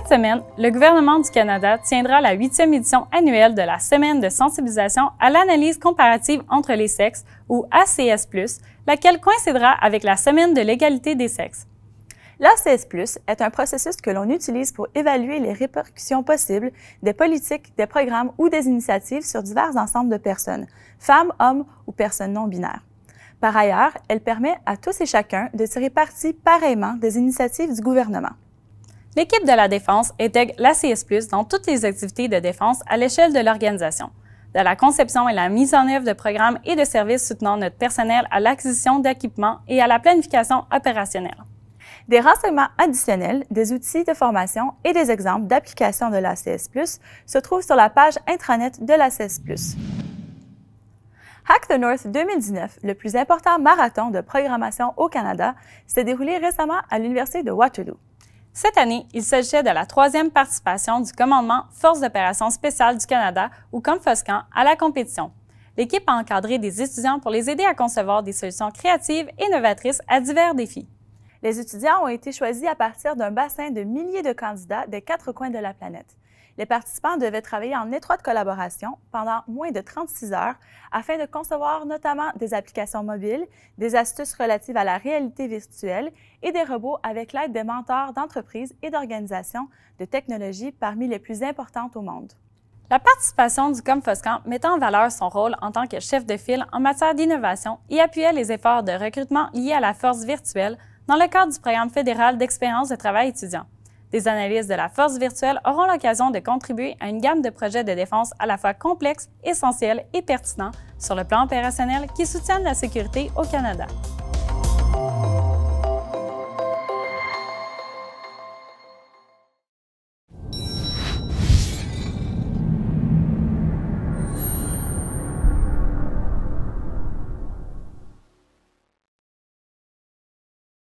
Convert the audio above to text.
Cette semaine, le gouvernement du Canada tiendra la huitième édition annuelle de la Semaine de sensibilisation à l'analyse comparative entre les sexes, ou ACS, laquelle coïncidera avec la Semaine de l'égalité des sexes. L'ACS, est un processus que l'on utilise pour évaluer les répercussions possibles des politiques, des programmes ou des initiatives sur divers ensembles de personnes, femmes, hommes ou personnes non binaires. Par ailleurs, elle permet à tous et chacun de tirer parti pareillement des initiatives du gouvernement. L'équipe de la défense intègre l'ACS Plus dans toutes les activités de défense à l'échelle de l'organisation, de la conception et la mise en œuvre de programmes et de services soutenant notre personnel à l'acquisition d'équipements et à la planification opérationnelle. Des renseignements additionnels, des outils de formation et des exemples d'applications de l'ACS Plus se trouvent sur la page intranet de l'ACS Plus. Hack the North 2019, le plus important marathon de programmation au Canada, s'est déroulé récemment à l'Université de Waterloo. Cette année, il s'agissait de la troisième participation du commandement Force d'opération spéciales du Canada, ou COMFOSCAN, à la compétition. L'équipe a encadré des étudiants pour les aider à concevoir des solutions créatives et novatrices à divers défis. Les étudiants ont été choisis à partir d'un bassin de milliers de candidats des quatre coins de la planète. Les participants devaient travailler en étroite collaboration pendant moins de 36 heures afin de concevoir notamment des applications mobiles, des astuces relatives à la réalité virtuelle et des robots avec l'aide de mentors d'entreprises et d'organisations de technologie parmi les plus importantes au monde. La participation du Comfoscamp mettait en valeur son rôle en tant que chef de file en matière d'innovation et appuyait les efforts de recrutement liés à la force virtuelle dans le cadre du programme fédéral d'expérience de travail étudiant. Des analystes de la force virtuelle auront l'occasion de contribuer à une gamme de projets de défense à la fois complexes, essentiels et pertinents sur le plan opérationnel qui soutiennent la sécurité au Canada.